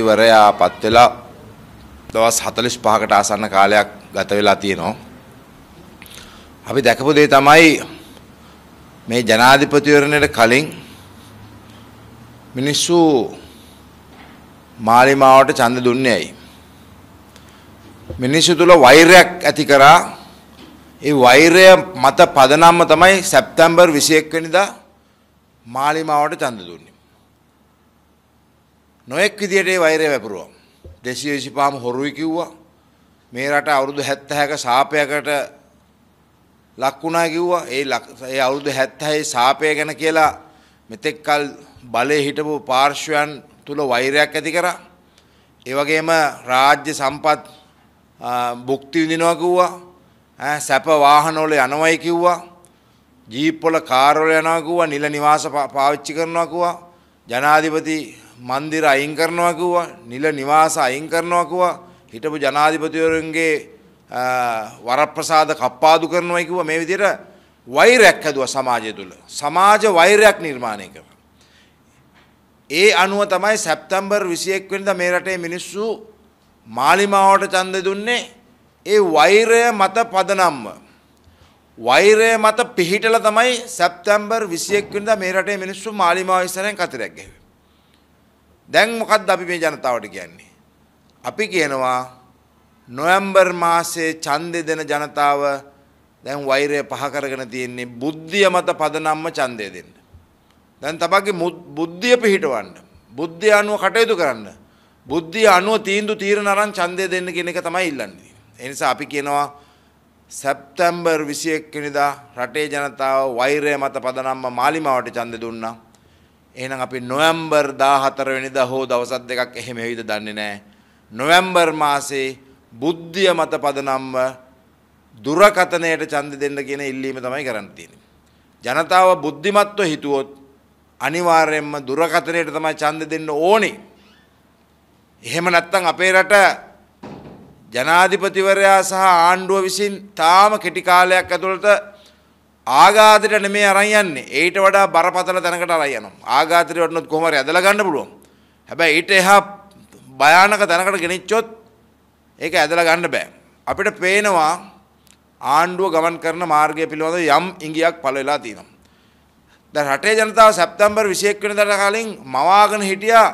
වරයා පත් වෙලා දවස් 45කට ආසන්න කාලයක් ගත වෙලා තියෙනවා. අපි දැකපු දේ තමයි මේ ජනාධිපතිවරණයට කලින් මිනිස්සු මාලිමාවට ඡන්ද දුන්නේ ඇයි? මිනිස්සු තුල වෛරයක් ඇති කරා. ඒ වෛරය මත පදනම්ම තමයි සැප්තැම්බර් 21 වෙනිදා මාලිමාවට ඡන්ද දුන්නේ. නොයෙක් විදියට ඒ වෛරය වැපරුවා. 225ම හොරුයි කිව්වා. මේ රට අවුරුදු 70ක සාපයකට ලක්ුණා කිව්වා. ඒ ඒ අවුරුදු 70 සාපය ගැන කියලා මෙතෙක් කල බලේ හිටපු පාර්ශ්වයන් තුල වෛරයක් ඇති කරා. ඒ වගේම රාජ්‍ය සම්පත් භුක්ති විඳිනවා කිව්වා. ඈ සැප වාහනවල යනවයි කිව්වා. ජීප් වල කාර් වල යනවා කිව්වා. නිල නිවාස පාවිච්චි කරනවා කිව්වා. ජනාධිපති මන්දිර අයින් කරනවා කිව්වා නිල නිවාස අයින් කරනවා කිව්වා හිටපු ජනාධිපතිවරුන්ගේ වරප්‍රසාද කප්පාදු කරනවා කිව්වා මේ විදිහට වෛරයක් හැදුවා සමාජය තුළ සමාජ වෛරයක් නිර්මාණය කරනවා ඒ අනුව තමයි සැප්තැම්බර් 21 වෙනිදා මේ රටේ මිනිස්සු මාලිමාවට ඡන්ද දුන්නේ ඒ වෛරය මත පදනම්ම වෛරය මත පිහිටලා තමයි සැප්තැම්බර් 21 වෙනිදා මේ රටේ මිනිස්සු මාලිමාව ඉස්සරහින් කතරගැහුවේ දැන් මොකක්ද අපි මේ ජනතාවට කියන්නේ? අපි කියනවා නොවැම්බර් මාසයේ ඡන්දෙ දෙන ජනතාව දැන් වෛරය පහ කරගෙන තියෙන්නේ බුද්ධිය මත පදනම්ම ඡන්දය දෙන්න. දැන් තමගේ බුද්ධිය පිහිටවන්න. බුද්ධිය අනුව කටයුතු කරන්න. බුද්ධිය අනුව තීන්දුව තීරණ අරන් ඡන්දය දෙන්න කියන එක තමයි ඉල්ලන්නේ. ඒ නිසා අපි කියනවා සැප්තැම්බර් 21 වෙනිදා රටේ ජනතාව වෛරය මත පදනම්ම මාලිමාවට ඡන්දෙ දුන්නා. එහෙනම් අපි නොවැම්බර් 14 වෙනිදා හෝ දවස් දෙකක් එහෙම වෙයිද දන්නේ නැහැ. නොවැම්බර් මාසේ බුද්ධිය මත පදනම්ව දුරකතනයට ඡන්ද දෙන්න කියන ඉල්ලීම තමයි කරන්න තියෙන්නේ. ජනතාව බුද්ධිමත්ව හිතුවොත් අනිවාර්යයෙන්ම දුරකතනයට තමයි ඡන්ද දෙන්න ඕනේ. එහෙම නැත්නම් අපේ රට ජනාධිපතිවරයා සහ ආණ්ඩුව විසින් තාම කෙටි කාලයක් ඇතුළත ආඝාතයට නෙමෙයි අරන් යන්නේ. ඊට වඩා බරපතල තැනකට අරන් යනවා. ආඝාතයට වටනොත් කොහොම හරි ඇදලා ගන්න පුළුවන්. හැබැයි ඊට එහා භයානක තැනකට ගෙනිච්චොත් ඒක ඇදලා ගන්න බෑ. අපිට පේනවා ආණ්ඩුව ගමන් කරන මාර්ගය පිළිබඳව යම් ඉඟියක් පළ වෙලා තියෙනවා. දැන් රටේ ජනතාව සැප්තැම්බර් 21 වෙනිදාට කලින් මවාගෙන හිටියා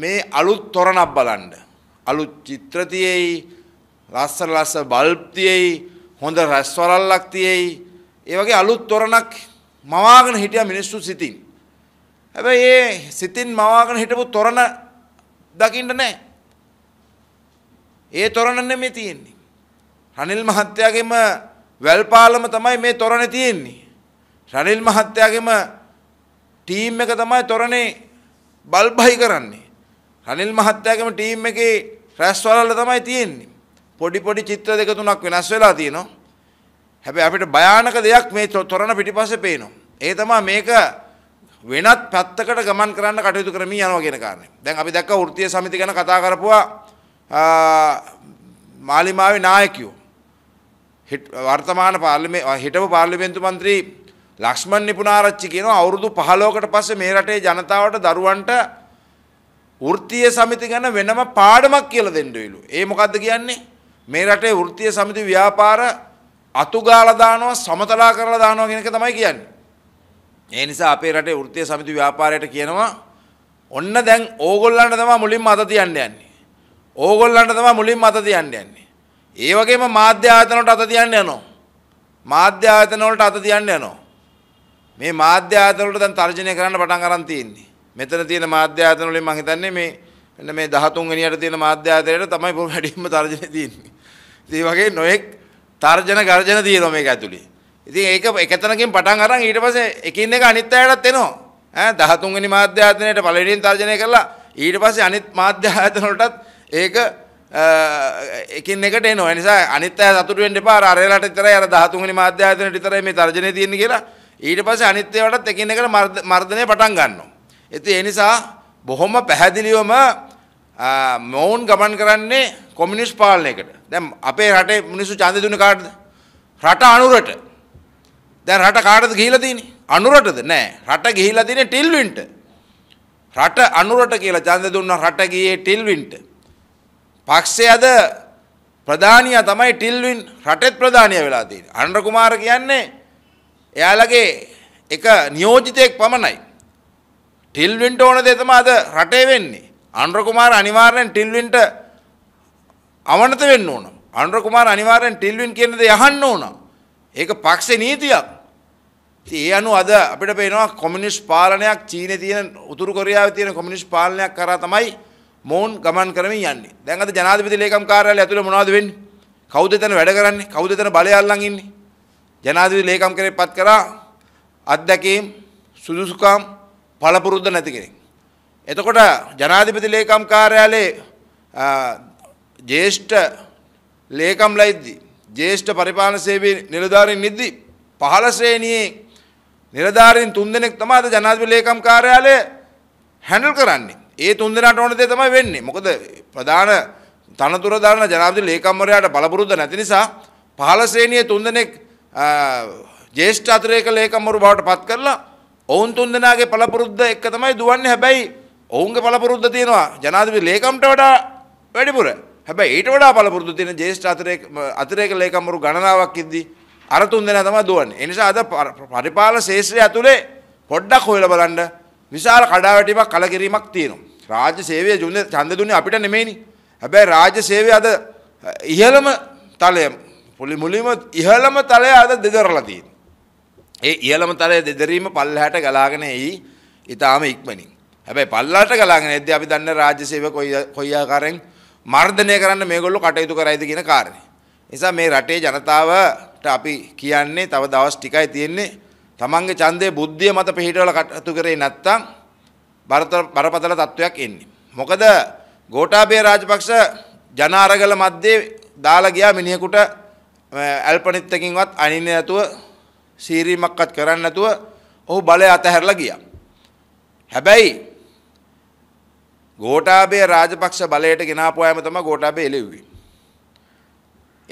මේ අලුත් තොරණක් බලන්න. අලුත් චිත්‍ර තියෙයි, ලස්සන ලස්සන බල්බ් තියෙයි, හොඳ රැස්වලල්ලක් තියෙයි, ඒ වගේ අලුත් තොරණක් මවාගෙන හිටියා මිනිස්සු සිතින්. හැබැයි ඒ සිතින් මවාගෙන හිටපු තොරණ දකින්න නැහැ. ඒ තොරණ නෙමෙයි තියෙන්නේ. රනිල් මහත්තයාගේම වැල්පාලම තමයි මේ තොරණ තියෙන්නේ. රනිල් මහත්තයාගේම ටීම් එක තමයි තොරණේ බල්බයි කරන්නේ. රනිල් මහත්තයාගේම ටීම් එකේ රැස්වලල තමයි තියෙන්නේ. පොඩි පොඩි චිත්‍ර දෙක තුනක් වෙනස් වෙලා තියෙනවා. හැබැයි අපිට භයානක දෙයක් මේ තොරණ පිටිපස්සේ පේනවා. ඒ තමයි මේක වෙනත් පැත්තකට ගමන් කරන්න කටයුතු කරමින් යනවා කියන කාරණේ. දැන් අපි දැක්ක වෘත්තීය සමිති ගැන කතා කරපුවා මාලිමාවේ නායකයෝ. වර්තමාන පාර්ලිමේ හිටපු පාර්ලිමේන්තු මන්ත්‍රී ලක්ෂ්මන් නිපුණාරච්චි කියනවා අවුරුදු 15කට පස්සේ මේ රටේ ජනතාවට දරුවන්ට වෘත්තීය සමිති ගැන වෙනම පාඩමක් කියලා දෙන්න ඒ මොකද්ද කියන්නේ? මේ රටේ වෘත්තීය සමිති ව්‍යාපාර අතුගාලා දානවා සමතලා කරලා දානවා කියන එක තමයි කියන්නේ. ඒ නිසා අපේ රටේ වෘත්තීය සමිති ව්‍යාපාරයට කියනවා ඔන්න දැන් ඕගොල්ලන්ට තමයි මුලින්ම අත තියන්න යන්නේ. ඕගොල්ලන්ට තමයි මුලින්ම අත තියන්න යන්නේ. ඒ වගේම මාධ්‍ය ආයතන වලට අත තියන්න යනවා. මාධ්‍ය ආයතන වලට අත තියන්න යනවා. මේ මාධ්‍ය ආයතන වලට දැන් තර්ජනය කරන්න පටන් අරන් තියෙන්නේ. මෙතන තියෙන මාධ්‍ය ආයතන වලින් මම හිතන්නේ මේ මෙන්න මේ 13 වෙනියට තියෙන මාධ්‍ය ආයතනයට තමයි වැඩිම තර්ජනය තියෙන්නේ. ඉතින් වගේ නොඑක් තර්ජන ගර්ජන තියෙනවා මේක ඇතුලේ. ඉතින් ඒක එකතනකින් පටන් අරන් ඊට පස්සේ එකින් එක අනිත් අයටත් එනවා. ඈ 13 වෙනි මාධ්‍ය ආයතනයට පළවෙනියෙන් තර්ජනය කළා ඊට පස්සේ අනිත් මාධ්‍ය ආයතන වලටත් ඒක එකින් එකට එනවා. ඒ නිසා අනිත් අය සතුටු වෙන්න එපා. අර අරලට විතරයි අර 13 වෙනි මාධ්‍ය ආයතනයට විතරයි මේ තර්ජනය තියෙන්නේ කියලා. ඊට පස්සේ අනිත් ඒවටත් එකින් එකට මර්ධනය පටන් ගන්නවා. ඉතින් ඒ නිසා බොහොම පැහැදිලිවම මොවුන් ගමන් කරන්නේ කොමියුනිස්ට් පාලනයකට. දැන් අපේ රටේ මිනිස්සු ඡන්දය දුන්නේ කාටද? රට අනුරට. දැන් රට කාටද ගිහිලා තියෙන්නේ? අනුරටද? නෑ. රට ගිහිලා තියෙන්නේ ටිල්වින්ට. රට අනුරට කියලා ඡන්දය දුන්නා රට ගියේ ටිල්වින්ට. පක්ෂයද ප්‍රධානියා තමයි ටිල්වින් රටෙත් ප්‍රධානියා වෙලා තියෙන්නේ. අනුර කුමාර කියන්නේ එයාලගේ එක නියෝජිතයෙක් පමණයි. ටිල්වින්ට ඕන දේ තමයි අද රටේ වෙන්නේ. අනුර කුමාර අනිවාර්යෙන් ටිල්වින්ට අවනත වෙන්න ඕන. අනුර කුමාර අනිවාර්යෙන් ටිල්වින් කියන දේ අහන්න ඕන. ඒක පක්ෂේ නීතියක්. ඒ අනුව අද අපිට පේනවා කොමියුනිස්ට් පාලනයක් චීනේ තියෙන උතුරු කොරියාවේ තියෙන කොමියුනිස්ට් පාලනයක් කරා තමයි මොවුන් ගමන් කරමින් යන්නේ. දැන් අද ජනාධිපති ලේකම් කාර්යාලය ඇතුලේ මොනවද වෙන්නේ? කවුද එතන වැඩ කරන්නේ? කවුද එතන බලය අල්ලන් ඉන්නේ? ජනාධිපති ලේකම් කරේපත් කරා අත්දැකීම් සුදුසුකම් පළපුරුද්ද නැති කෙනෙක්. එතකොට ජනාධිපති ලේකම් කාර්යාලයේ ජේෂ්ඨ ලේකම් ලයිද්දි ජේෂ්ඨ පරිපාලන සේවයේ නිලධාරීන් නිද්දි පහළ ශ්‍රේණියේ නිලධාරීන් තුන්දෙනෙක් තමයි අද ජනාධිපති ලේකම් කාර්යාලය හැන්ඩල් කරන්නේ. ඒ තුන්දෙනාට ඕන දේ තමයි වෙන්නේ. මොකද ප්‍රධාන තනතුර දාන ජනාධිපති ලේකම්වරයාට බලපුරුද්ද නැති නිසා පහළ ශ්‍රේණියේ තුන්දෙනෙක් ජේෂ්ඨ අතිරේක ලේකම්වරු බවට පත් කරලා ඔවුන් තුන්දෙනාගේ පළපුරුද්ද එක තමයි දුවන්නේ. හැබැයි ඔවුන්ගේ පළපුරුද්ද තියෙනවා ජනාධිපති ලේකම්ට වඩා වැඩිපුර. හැබැයි ඊට වඩා පළපුරුදු තියෙන ජේෂ්ඨ අතිරේක අතිරේක ලේකම්වරු ගණනාවක් ඉද්දි අර තුන් දෙනා තමයි දුවන්නේ. ඒ නිසා අද පරිපාලන ශේෂ්ත්‍රය ඇතුලේ පොඩ්ඩක් හොයලා බලන්න විශාල කඩාවැටීමක් කලකිරීමක් තියෙනවා. රාජ්‍ය සේවය දුන්නේ ඡන්ද දුන්නේ අපිට නෙමෙයිනි. හැබැයි රාජ්‍ය සේවය අද ඉහළම තලය මුලින්ම ඉහළම තලය අද දෙදරලා තියෙනවා. ඒ ඉහළම තලය දෙදරීම පල්ලහැට ගලාගෙන එයි ඊටාම ඉක්මනින්. හැබැයි පල්ලහැට ගලාගෙන එද්දී අපි දන්නේ රාජ්‍ය සේවය කොයි කොයි ආකාරයෙන් මර්ධනය කරන්න මේගොල්ලෝ කටයුතු කරයිද කියන කාරණේ. නිසා මේ රටේ ජනතාවට අපි කියන්නේ තව දවස් ටිකයි තියෙන්නේ තමන්ගේ ඡන්දේ බුද්ධිය මත පිළිහිටවල කටයුතු කරේ නැත්නම් බරපතල තත්වයක් එන්නේ. මොකද ගෝඨාභය රාජපක්ෂ ජනාරගල මැද්දේ දාලා ගියා මිනිහෙකුට ඇල්පනිත් එකකින්වත් අනින්නේ නැතුව සීරීමක්වත් කරන්නේ නැතුව ඔහු බලය අතහැරලා ගියා. හැබැයි ගෝටාබේ රාජපක්ෂ බලයට ගෙනාපු අයම තමයි ගෝටාබේ එළෙව්වේ.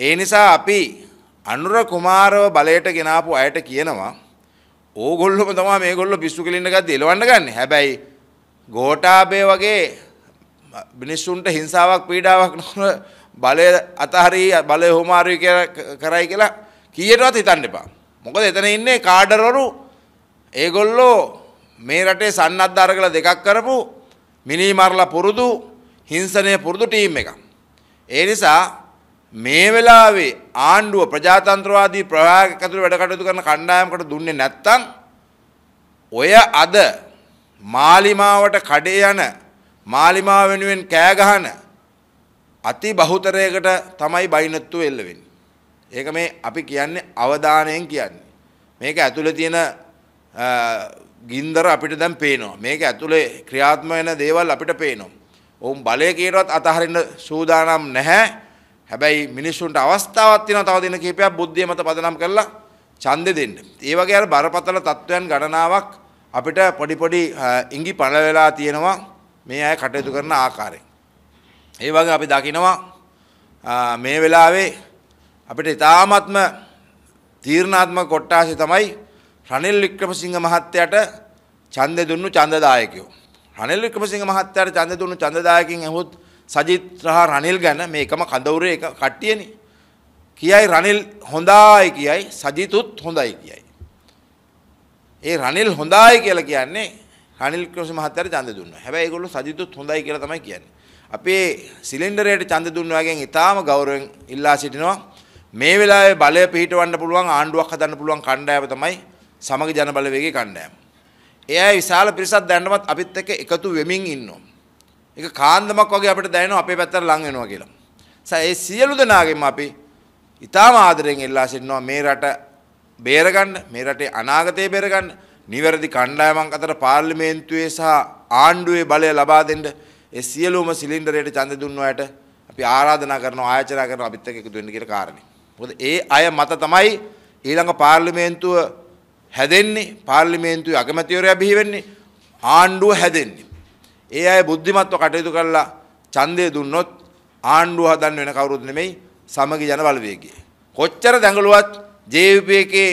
ඒ නිසා අපි අනුර කුමාරව බලයට ගෙනාපු අයට කියනවා ඕගොල්ලොම තමයි මේගොල්ලෝ පිස්සු කෙලින්න ගත්තේ එලවන්න ගන්න. හැබැයි ගෝටාබේ වගේ මිනිස්සුන්ට හිංසාවක් පීඩාවක් නොකර බලය අතහරි බලය හොමාරුයි කරයි කියලා කීයටවත් හිතන්න එපා. මොකද එතන ඉන්නේ කාඩරවරු ඒගොල්ලෝ මේ රටේ සන්නද්ධ අරගල දෙකක් කරපු මිනිමරලා පුරුදු හිංසනය පුරුදු ටීම් එක. ඒ නිසා මේ වෙලාවේ ආණ්ඩුව ප්‍රජාතන්ත්‍රවාදී ප්‍රවාහක ඇතුළු වැඩ කටයුතු කරන කණ්ඩායමකට දුන්නේ නැත්නම් ඔය අද මාලිමාවට කඩේ යන මාලිමාව වෙනුවෙන් කෑ ගහන අති බහුතරයකට තමයි බයිනත්තු එල්ල වෙන්නේ. ඒක මේ අපි කියන්නේ අවධානයෙන් කියන්නේ. මේක ඇතුළේ තියෙන ගින්දර අපිට දැන් පේනවා. මේක ඇතුලේ ක්‍රියාත්මක වෙන දේවල් අපිට පේනවා. ඔවුන් බලය කියනවත් අතහරින්න සූදානම් නැහැ. හැබැයි මිනිස්සුන්ට අවස්ථාවක් තියෙනවා තව දින කිහිපයක් බුද්ධිය මත පදනම් කරලා ඡන්දෙ දෙන්න. ඒ වගේ අර බරපතල තත්වයන් ගණනාවක් අපිට පොඩි පොඩි ඉඟි පළ වෙලා තියෙනවා මේ අය කටයුතු කරන ආකාරයෙන්. ඒ වගේ අපි දකිනවා මේ වෙලාවේ අපිට ඉතාමත්ම තීරණාත්මක කොට්ටාශය තමයි රනිල් වික්‍රමසිංහ මහත්තයාට ඡන්දෙ දුන්නු ඡන්දදායකයෝ. රනිල් වික්‍රමසිංහ මහත්තයාට ඡන්දෙ දුන්නු ඡන්දදායකින් ඇහුවොත් සජිත් සහ රනිල් ගැන මේ එකම කඳවුරේ එක කට්ටියනේ. කියයි රනිල් හොඳයි කියයි සජිතුත් හොඳයි කියයි. ඒ රනිල් හොඳයි කියලා කියන්නේ රනිල් වික්‍රමසිංහ මහත්තයාට ඡන්දෙ දුන්නා. හැබැයි ඒගොල්ලෝ සජිතුත් හොඳයි කියලා තමයි කියන්නේ. අපේ සිලින්ඩරයට ඡන්ද දුන්නාගෙන් ඊටාම ගෞරවයෙන් ඉල්ලා සිටිනවා. මේ වෙලාවේ බලය පිහිටවන්න පුළුවන් ආණ්ඩුවක් හදන්න පුළුවන් කණ්ඩායම තමයි සමග ජන බලවේගයේ කණ්ඩායම. එයා විශාල පිරිසක් දැනටමත් අපිත් එක්ක එකතු වෙමින් ඉන්නවා. ඒක කාන්දමක් වගේ අපිට දැනෙනවා අපේ පැත්තට ලං වෙනවා කියලා. ඒ සියලු දෙනාගෙම අපි ඉතාම ආදරෙන් එල්ලා සිටිනවා මේ රට බේරගන්න මේ රටේ අනාගතය බේරගන්න නිවැරදි කණ්ඩායමක් අතර පාර්ලිමේන්තුවේ සහ ආණ්ඩුවේ බලය ලබා දෙන්න ඒ සියලුම සිලින්ඩරයට ඡන්ද දුන්න අයට අපි ආරාධනා කරනවා ආයෝජනා කරනවා අපිත් එක්ක එකතු වෙන්න කියලා කාරණේ. මොකද ඒ අය මත තමයි ඊළඟ පාර්ලිමේන්තුව හැදෙන්නේ පාර්ලිමේන්තුවේ අගමැතිවරයා බිහි වෙන්නේ ආණ්ඩුව හැදෙන්නේ. ඒ අය බුද්ධිමත්ව කටයුතු කරලා ඡන්දය දුන්නොත් ආණ්ඩුව හදන්න වෙන කවුරුත් නෙමෙයි සමගි ජන බලවේගය. කොච්චර දඟලුවත් JVP එකේ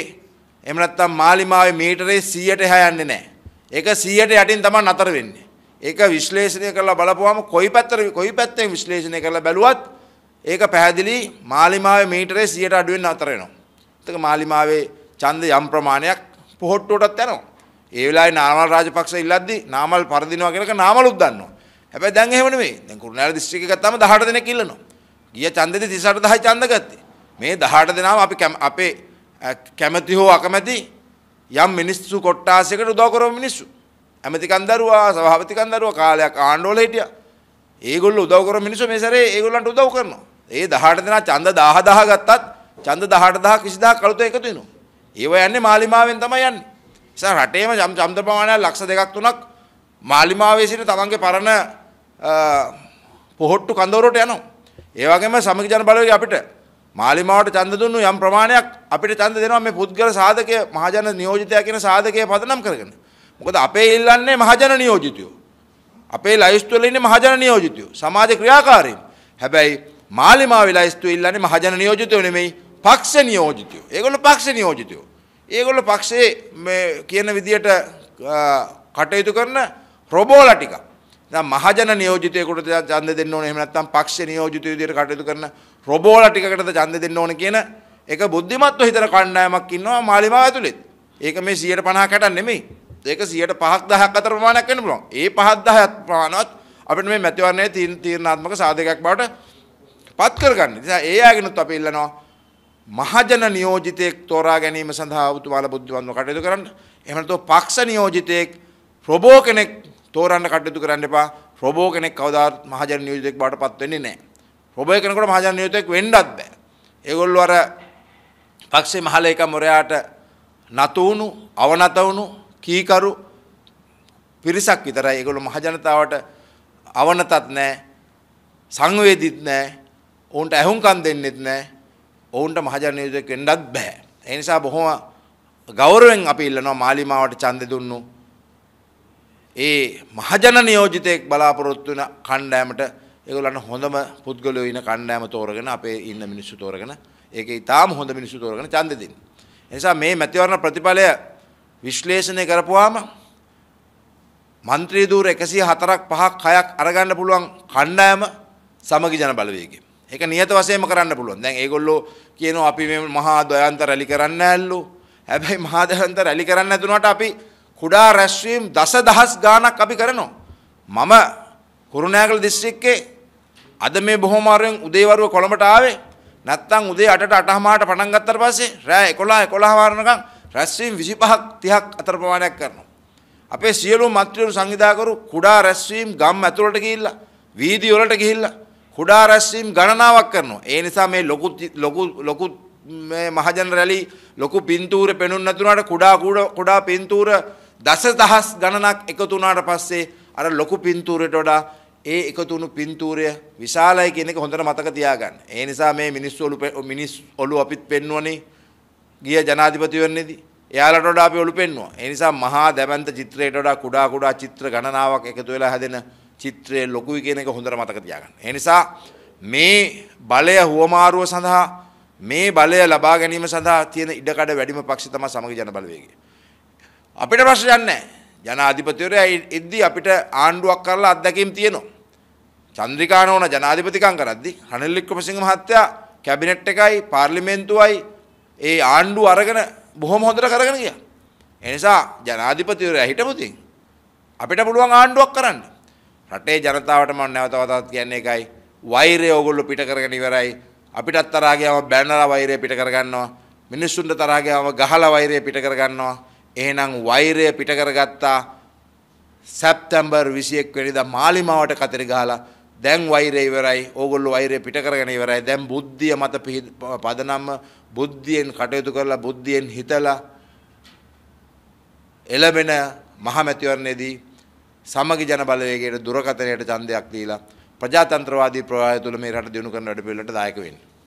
එහෙම නැත්නම් මාලිමාවේ මීටරේ 100ට එහා යන්නේ නැහැ. ඒක 100ට යටින් තමයි නතර වෙන්නේ. ඒක විශ්ලේෂණය කරලා බලපුවාම කොයි පැත්තට කොයි පැත්තෙන් විශ්ලේෂණය කරලා බැලුවත් ඒක පැහැදිලි මාලිමාවේ මීටරේ 100ට අඩු වෙන්න නතර වෙනවා. ඒක මාලිමාවේ ඡන්ද යම් ප්‍රමාණයක් පොහොට්ටුවටත් යනවා. ඒ වෙලාවේ නාමල් රාජපක්ෂ ඉල්ලද්දි නාමල් පරදිනවා කියනක නාමලුත් දන්නවා. හැබැයි දැන් එහෙම නෙමෙයි. දැන් කුරුණෑල දිස්ත්‍රික්කය ගත්තාම 18 දෙනෙක් ඉල්ලනවා. ගිය ඡන්දෙදි 38000 ඡන්ද ගත්තේ. මේ 18 දෙනාම අපි අපේ කැමැති හෝ අකමැති යම් මිනිස්සු කොට්ටාසයකට උදව් කරව මිනිස්සු. ඇමතිකන් දරුවා, සභාපතිකන් දරුවා කාලයක් ආණ්ඩුවල හිටියා. ඒගොල්ලෝ උදව් කරව මිනිස්සු මේ සැරේ ඒගොල්ලන්ට උදව් කරනවා. ඒ 18 දෙනා ඡන්ද 10000 ගත්තත් ඡන්ද 18000 20000 කළුතෝ එකතු වෙනවා. ඒව යන්නේ මාලිමාවෙන් තමයි යන්නේ. නිසා රටේම ඡන්ද ප්‍රමාණය ලක්ෂ දෙකක් තුනක් මාලිමාවේ සිට තමන්ගේ පරණ පොහොට්ටු කඳවුරට යනවා. ඒ වගේම සමගි ජන බලවේගය අපිට මාලිමාවට ඡන්ද දුන්නු යම් ප්‍රමාණයක් අපිට ඡන්ද දෙනවා මේ පුද්ගල සාධකය මහජන නියෝජිතයා කියන සාධකය පදනම් කරගෙන. මොකද අපේ ඉල්ලන්නේ මහජන නියෝජිතයෝ. අපේ ලයිස්තු වල ඉන්නේ මහජන නියෝජිතයෝ. සමාජ ක්‍රියාකාරීන්. හැබැයි මාලිමාවේ ලයිස්තු ඉල්ලන්නේ මහජන නියෝජිතයෝ නෙමෙයි පක්ෂ නියෝජිතයෝ. ඒගොල්ලෝ පක්ෂ නියෝජිතයෝ. ඒගොල්ලෝ පක්ෂයේ මේ කියන විදියට කටයුතු කරන රොබෝලා ටිකක්. දැන් මහජන නියෝජිතයෙකුට ඡන්ද දෙන්න ඕනේ. එහෙම නැත්නම් පක්ෂ නියෝජිත විදියට කටයුතු කරන රොබෝලා ටිකකටද ඡන්ද දෙන්න ඕනේ කියන එක බුද්ධිමත්ව හිතන කණ්ඩායමක් ඉන්නවා මාලිමාව ඇතුළේ. ඒක මේ 150කට නෙමෙයි. ඒක 105ක් 10ක් අතර ප්‍රමාණයක් වෙන්න පුළුවන්. ඒ 5ක් 10ක් ප්‍රමාණවත් අපිට මේ මැතිවරණයේ තීරණාත්මක සාධකයක් බවට පත් කරගන්න. ඒ නිසා ඒ ආගෙනුත් අපි ඉල්ලනවා මහජන නියෝජිතයෙක් තෝරා ගැනීම සඳහා අවතුමාල බුද්ධිවන්ව කටයුතු කරන්න. එහෙම නැත්නම් පක්ෂ නියෝජිතයෙක් ප්‍රබෝ කෙනෙක් තෝරන්න කටයුතු කරන්න එපා. ප්‍රබෝ කෙනෙක් කවදාත් මහජන නියෝජිතයෙක් බවට පත් වෙන්නේ නැහැ. ප්‍රබෝ කෙනෙකුට මහජන නියෝජිතයෙක් වෙන්නත් බෑ. ඒගොල්ලෝ අර පක්ෂේ මහලේකම්වරයාට නතු වුණු, අවනත වුණු, කීකරු පිරිසක් විතරයි ඒගොල්ලෝ මහජනතාවට අවනතත් නැහැ. සංවේදීත් නැහැ. ඔවුන්ට ඇහුම්කන් දෙන්නෙත් නැහැ. ඔවුන්ට මහජන නියෝජකයෙක් වෙන්නත් බෑ. ඒ නිසා බොහොම ගෞරවයෙන් අපි ඉල්ලනවා මාලිමාවට ඡන්දෙ දුන්නු ඒ මහජන නියෝජිතයෙක් බලාපොරොත්තු වෙන කණ්ඩායමට ඒගොල්ලන් හොඳම පුද්ගලයෝ ඉන්න කණ්ඩායම තෝරගෙන අපේ ඉන්න මිනිස්සු තෝරගෙන ඒකේ ඊටාම හොඳ මිනිස්සු තෝරගෙන ඡන්දෙ දෙන්න. නිසා මේ මැතිවරණ ප්‍රතිඵලය විශ්ලේෂණය කරපුවාම මන්ත්‍රී ධූර 104ක් 5ක් 6ක් අරගන්න පුළුවන් කණ්ඩායම සමගි ජන බලවේගය. ඒක නියත වශයෙන්ම කරන්න පුළුවන්. දැන් ඒගොල්ලෝ කියනවා අපි මේ මහා දයන්ත රැලි කරන්න ඇල්ලෝ. හැබැයි මහා දයන්ත රැලි කරන්න නැතුනට අපි කුඩා රැස්වීම් දසදහස් ගාණක් අපි කරනවා. මම කුරුණෑගල දිස්ත්‍රික්කේ අද මේ බොහොම අරෙන් උදේවරුව කොළඹට ආවේ. නැත්තම් උදේ 8ට 8:00ට පටන් ගත්තට පස්සේ රෑ 11 11 වරණකම් රැස්වීම් 25ක් 30ක් අතර ප්‍රමාණයක් කරනවා. අපේ සියලුම මන්ත්‍රීවරු සංවිධාකරු කුඩා රැස්වීම් ගම් ඇතුළට ගිහිල්ලා වීදි වලට ගිහිල්ලා කුඩා රැස්වීම් ගණනාවක් කරනවා. ඒ නිසා මේ ලොකු ලොකු ලොකු මේ මහජන රැලි ලොකු පින්තූර පෙනුන් නැතුණාට කුඩා කුඩා පින්තූර දසදහස් ගණනක් එකතු වුණාට පස්සේ අර ලොකු පින්තූරයට වඩා ඒ එකතු වුණු පින්තූරය විශාලයි කියන එක හොඳට මතක තියාගන්න. ඒ නිසා මේ මිනිස්සු ඔලු මිනිස් ඔලු අපිත් පෙන්වන්නේ ගිය ජනාධිපතිවරණේදී එයාලට වඩා අපි ඔලු පෙන්වුවා. ඒ නිසා මහා දැවැන්ත චිත්‍රයට වඩා කුඩා කුඩා චිත්‍ර ගණනාවක් එකතු වෙලා හැදෙන චිත්‍රය ලොකුයි කියන එක හොඳට මතක තියාගන්න. ඒ නිසා මේ බලය හුවමාරුව සඳහා මේ බලය ලබා ගැනීම සඳහා තියෙන ඉඩකඩ වැඩිම පක්ෂ තමයි සමග ජන බලවේගය. අපිට ප්‍රශ්නයක් නැහැ. ජනාධිපතිවරයා එද්දී අපිට ආණ්ඩුවක් කරලා අත්දැකීම් තියෙනවා. චන්ද්‍රිකා නෝන ජනාධිපතිකම් කරද්දී රනිල් වික්‍රමසිංහ මහත්තයා කැබිනට් එකයි පාර්ලිමේන්තුවයි ඒ ආණ්ඩුව අරගෙන බොහොම හොඳට කරගෙන ගියා. ඒ නිසා ජනාධිපතිවරයා හිටපු තින් අපිට පුළුවන් ආණ්ඩුවක් කරන්න. රටේ ජනතාවට මම නැවත වතාවක් කියන්නේ එකයි වෛරය ඕගොල්ලෝ පිට කරගෙන ඉවරයි අපිටත් තරහා ගියාම බැනලා වෛරය පිට කරගන්නවා මිනිස්සුන්ට තරහා ගියාම ගහලා වෛරය පිට කරගන්නවා එහෙනම් වෛරය පිට කරගත්තා සැප්තැම්බර් 21 වෙනිදා මාලිමාවට කතරි ගහලා දැන් වෛරය ඉවරයි ඕගොල්ලෝ වෛරය පිට කරගෙන ඉවරයි දැන් බුද්ධිය මත පදනම්ම බුද්ධියෙන් කටයුතු කරලා බුද්ධියෙන් හිතලා එළබෙන මහමැතිවරණයේදී සමගි ජන බලවේගයට දුරකථනයට ඡන්දයක් දීලා ප්‍රජාතන්ත්‍රවාදී ප්‍රවාහය තුළ මේ රට දියුණු කරන වැඩපිළිවෙලට දායක වෙන්න.